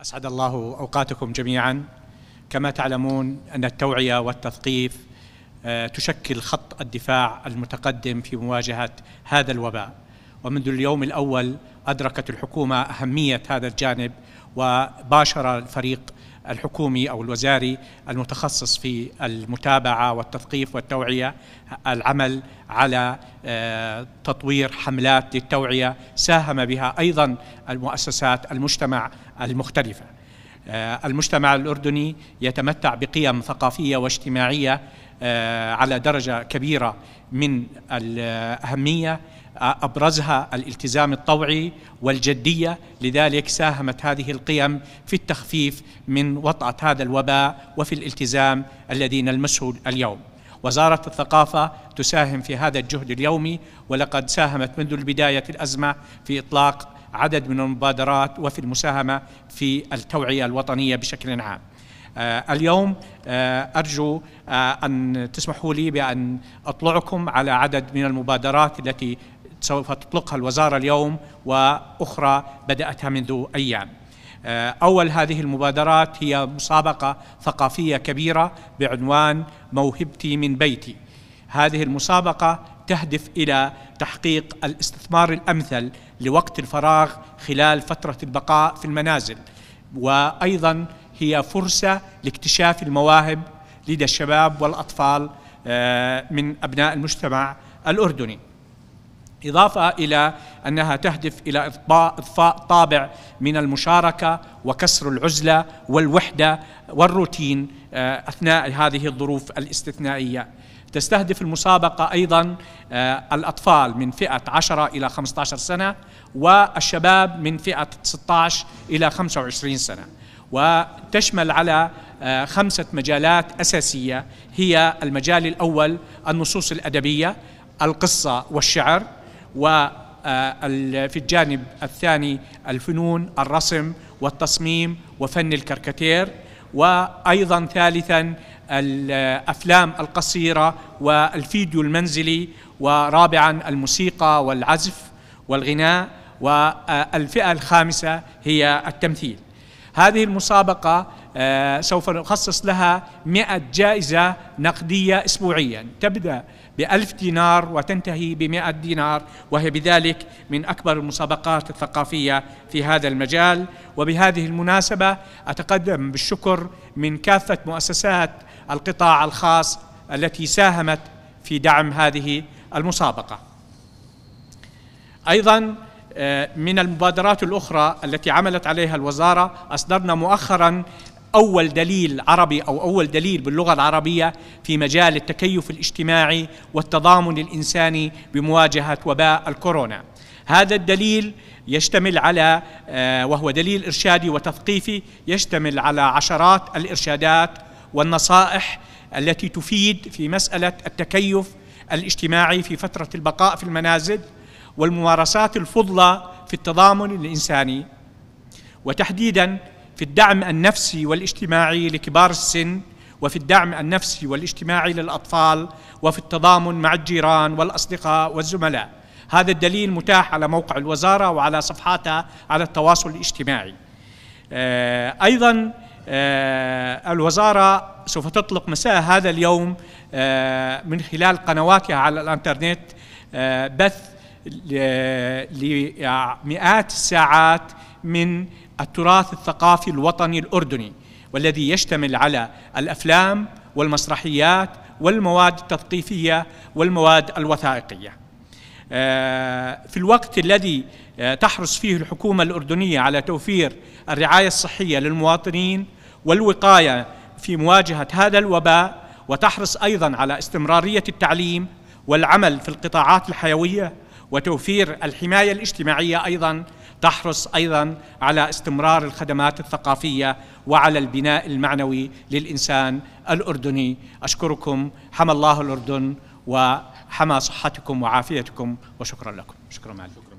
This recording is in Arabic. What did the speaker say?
أسعد الله أوقاتكم جميعا كما تعلمون أن التوعية والتثقيف آه، تشكل خط الدفاع المتقدم في مواجهة هذا الوباء ومنذ اليوم الأول أدركت الحكومة أهمية هذا الجانب وباشر الفريق الحكومي او الوزاري المتخصص في المتابعه والتثقيف والتوعيه العمل على آه، تطوير حملات للتوعيه ساهم بها ايضا المؤسسات المجتمع المختلفه. آه، المجتمع الاردني يتمتع بقيم ثقافيه واجتماعيه آه، على درجه كبيره من الاهميه ابرزها الالتزام الطوعي والجديه لذلك ساهمت هذه القيم في التخفيف من وطاه هذا الوباء وفي الالتزام الذي نلمسه اليوم وزاره الثقافه تساهم في هذا الجهد اليومي ولقد ساهمت منذ بدايه الازمه في اطلاق عدد من المبادرات وفي المساهمه في التوعيه الوطنيه بشكل عام آه، اليوم آه، أرجو آه، أن تسمحوا لي بأن أطلعكم على عدد من المبادرات التي سوف تطلقها الوزارة اليوم وأخرى بدأتها منذ أيام آه، أول هذه المبادرات هي مسابقة ثقافية كبيرة بعنوان موهبتي من بيتي هذه المسابقة تهدف إلى تحقيق الاستثمار الأمثل لوقت الفراغ خلال فترة البقاء في المنازل وأيضا هي فرصة لاكتشاف المواهب لدى الشباب والأطفال آه، من أبناء المجتمع الأردني إضافة إلى أنها تهدف إلى إضفاء طابع من المشاركة وكسر العزلة والوحدة والروتين آه، أثناء هذه الظروف الاستثنائية تستهدف المسابقة أيضا آه، الأطفال من فئة 10 إلى 15 سنة والشباب من فئة 16 إلى 25 سنة وتشمل على آه، خمسة مجالات أساسية هي المجال الأول النصوص الأدبية القصة والشعر و آه، في الجانب الثاني الفنون الرسم والتصميم وفن الكركتير وايضا ثالثا الافلام القصيره والفيديو المنزلي ورابعا الموسيقى والعزف والغناء والفئه الخامسه هي التمثيل هذه المسابقة آه، سوف نخصص لها 100 جائزة نقدية أسبوعيا تبدأ بألف دينار وتنتهي بمئة دينار وهي بذلك من أكبر المسابقات الثقافية في هذا المجال وبهذه المناسبة أتقدم بالشكر من كافة مؤسسات القطاع الخاص التي ساهمت في دعم هذه المسابقة أيضا آه، من المبادرات الأخرى التي عملت عليها الوزارة أصدرنا مؤخرا أول دليل عربي أو أول دليل باللغة العربية في مجال التكيف الاجتماعي والتضامن الإنساني بمواجهة وباء الكورونا هذا الدليل يشتمل على آه، وهو دليل إرشادي وتثقيفي يشتمل على عشرات الإرشادات والنصائح التي تفيد في مسألة التكيف الاجتماعي في فترة البقاء في المنازل والممارسات الفضلى في التضامن الإنساني وتحديدا في الدعم النفسي والاجتماعي لكبار السن وفي الدعم النفسي والاجتماعي للأطفال وفي التضامن مع الجيران والأصدقاء والزملاء هذا الدليل متاح على موقع الوزارة وعلى صفحاتها على التواصل الاجتماعي آه، أيضا آه، الوزارة سوف تطلق مساء هذا اليوم آه، من خلال قنواتها على الانترنت بث لمئات الساعات من التراث الثقافي الوطني الأردني والذي يشتمل على الأفلام والمسرحيات والمواد التثقيفية والمواد الوثائقية آه، في الوقت الذي آه، تحرص فيه الحكومة الأردنية على توفير الرعاية الصحية للمواطنين والوقاية في مواجهة هذا الوباء وتحرص أيضا على استمرارية التعليم والعمل في القطاعات الحيوية وتوفير الحماية الاجتماعية أيضا تحرص أيضا على استمرار الخدمات الثقافية وعلى البناء المعنوي للإنسان الأردني أشكركم حمى الله الأردن وحمى صحتكم وعافيتكم وشكرا لكم شكرا معلم